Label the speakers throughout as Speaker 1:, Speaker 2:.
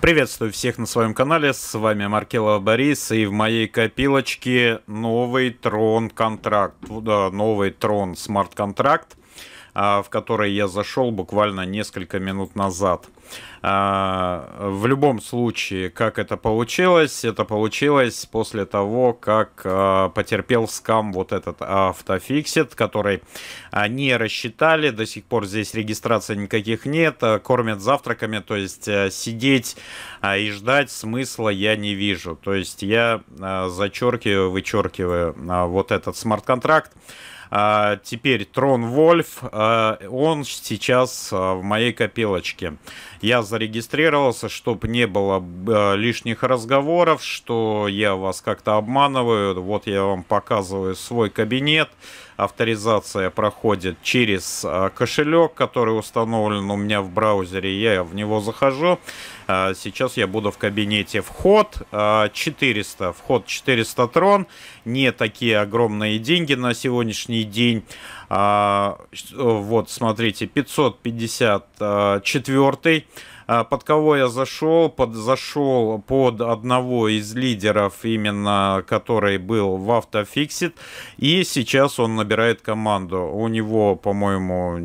Speaker 1: Приветствую всех на своем канале, с вами Маркелова Борис, и в моей копилочке новый Трон контракт, да, новый Трон смарт-контракт. А, в которой я зашел буквально несколько минут назад. А, в любом случае, как это получилось? Это получилось после того, как а, потерпел скам вот этот автофиксит, который они рассчитали. До сих пор здесь регистрации никаких нет. Кормят завтраками, то есть сидеть и ждать смысла я не вижу. То есть я зачеркиваю, вычеркиваю вот этот смарт-контракт. А, теперь Трон Вольф, а, он сейчас а, в моей копилочке. Я зарегистрировался, чтобы не было а, лишних разговоров, что я вас как-то обманываю. Вот я вам показываю свой кабинет авторизация проходит через а, кошелек, который установлен у меня в браузере. Я в него захожу. А, сейчас я буду в кабинете. Вход 400. А, Вход 400 трон. Не такие огромные деньги на сегодняшний день. Вот, смотрите, 554 а под кого я зашел, под, зашел под одного из лидеров, именно который был в Автофиксит, и сейчас он набирает команду. У него, по-моему,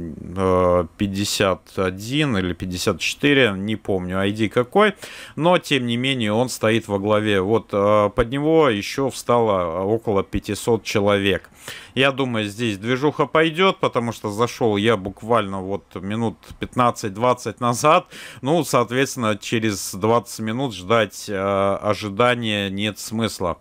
Speaker 1: 51 э, или 54, не помню, ID какой, но, тем не менее, он стоит во главе. Вот э, под него еще встало около 500 человек. Я думаю, здесь движуха пойдет, потому что зашел я буквально вот минут 15-20 назад, ну, ну, соответственно, через 20 минут ждать э, ожидания нет смысла.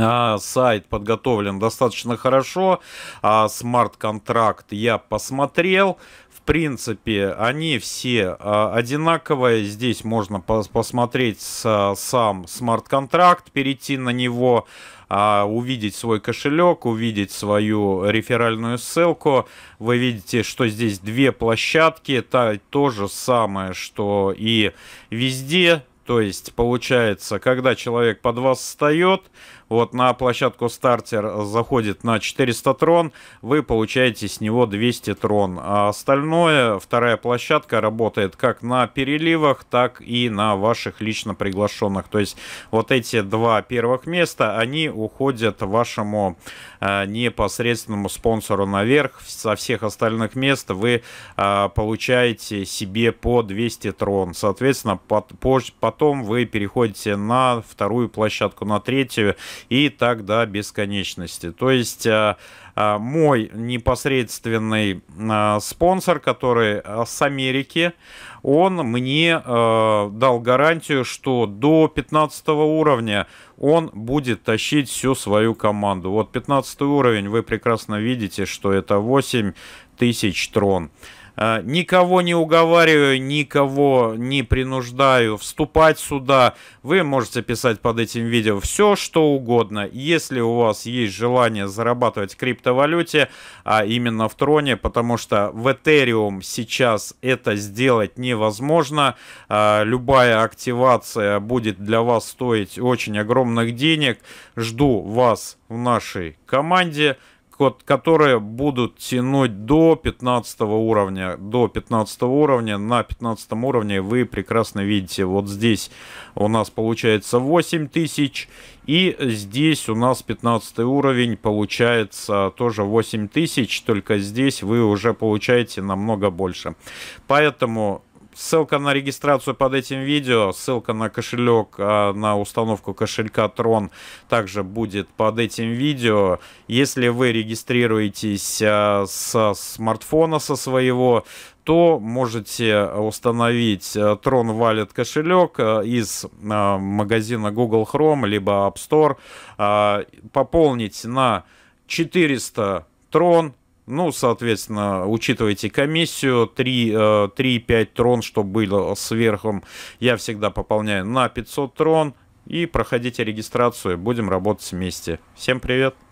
Speaker 1: А, сайт подготовлен достаточно хорошо. А, смарт-контракт я посмотрел. В принципе, они все а, одинаковые. Здесь можно посмотреть сам смарт-контракт, перейти на него увидеть свой кошелек, увидеть свою реферальную ссылку. Вы видите, что здесь две площадки, Это то же самое, что и везде. То есть, получается, когда человек под вас встает, вот на площадку стартер заходит на 400 трон, вы получаете с него 200 трон. А остальное, вторая площадка работает как на переливах, так и на ваших лично приглашенных. То есть, вот эти два первых места, они уходят вашему э, непосредственному спонсору наверх. Со всех остальных мест вы э, получаете себе по 200 трон. Соответственно, под, по, под потом вы переходите на вторую площадку, на третью и так до бесконечности. То есть э, э, мой непосредственный э, спонсор, который с Америки, он мне дал гарантию, что до 15 уровня он будет тащить всю свою команду. Вот 15 уровень, вы прекрасно видите, что это 8 тысяч трон. Э, никого не уговариваю, никого не принуждаю вступать сюда. Вы можете писать под этим видео все, что угодно. Если у вас есть желание зарабатывать в криптовалюте, а именно в троне, потому что в Ethereum сейчас это сделать невозможно. Э, любая активация будет для вас стоить очень огромных денег. Жду вас в нашей команде вот которые будут тянуть до 15 уровня. До 15 уровня. На 15 уровне вы прекрасно видите, вот здесь у нас получается 8000. И здесь у нас 15 уровень получается тоже 8000. Только здесь вы уже получаете намного больше. Поэтому Ссылка на регистрацию под этим видео, ссылка на кошелек, а, на установку кошелька Tron также будет под этим видео. Если вы регистрируетесь а, со смартфона со своего, то можете установить Tron а, Wallet кошелек из магазина Google Chrome либо App Store, пополнить на 400 Tron, ну, соответственно, учитывайте комиссию 3-5 э, трон, что было сверху. Я всегда пополняю на 500 трон. И проходите регистрацию. Будем работать вместе. Всем привет!